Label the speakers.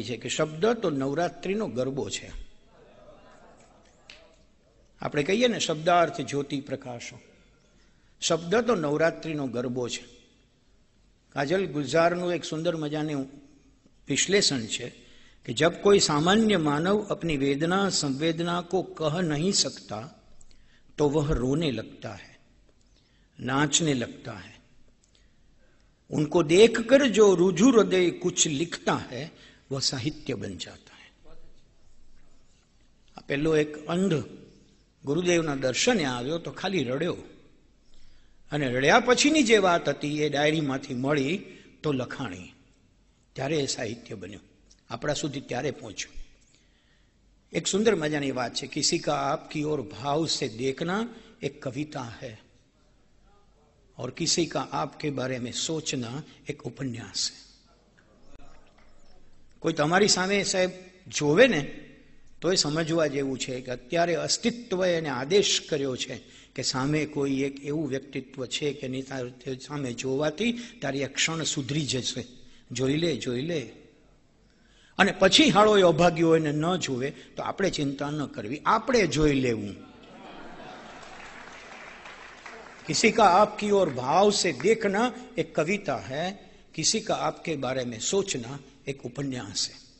Speaker 1: છે કે શબ્દ તો નવરાત્રિનો ગરબો છે આપણે કહીએ ને શબ્દાર્થ જ્યોતિ પ્રકાશો શબ્દ તો નવરાત્રિનો ગરબો છે કાજલ ગુલઝારનું એક સુંદર મજાનું વિશ્લેષણ છે कि जब कोई सामान्य मानव अपनी वेदना संवेदना को कह नहीं सकता तो वह रोने लगता है नाचने लगता है उनको देखकर जो रुझु हृदय कुछ लिखता है वह साहित्य बन जाता है पहलो एक अंध गुरुदेव ना दर्शन आयो तो खाली रड़ो रड़ा पी बात थी ये डायरी में मड़ी तो लखाणी तेरे साहित्य बनो अपना सुधी तेरे पोचो एक सुंदर मजानी बात है किसी का आपकी ओर भाव से देखना एक कविता है और किसी का आपके बारे में सोचना एक उपन्यास है કોઈ તમારી સામે સાહેબ જોવે ને તો એ સમજવા જેવું છે કે અત્યારે અસ્તિત્વ એને આદેશ કર્યો છે કે સામે કોઈ એક એવું વ્યક્તિત્વ છે કે એની સામે જોવાથી તારી આ ક્ષણ સુધરી જશે જોઈ લે જોઈ લે અને પછી હાળો એ હોય એને ન જોવે તો આપણે ચિંતા ન કરવી આપણે જોઈ લેવું કિસી કા આપકી ઓર ભાવ સે દેખના એક કવિતા હૈ किसी का आपके बारे में सोचना एक उपन्यास है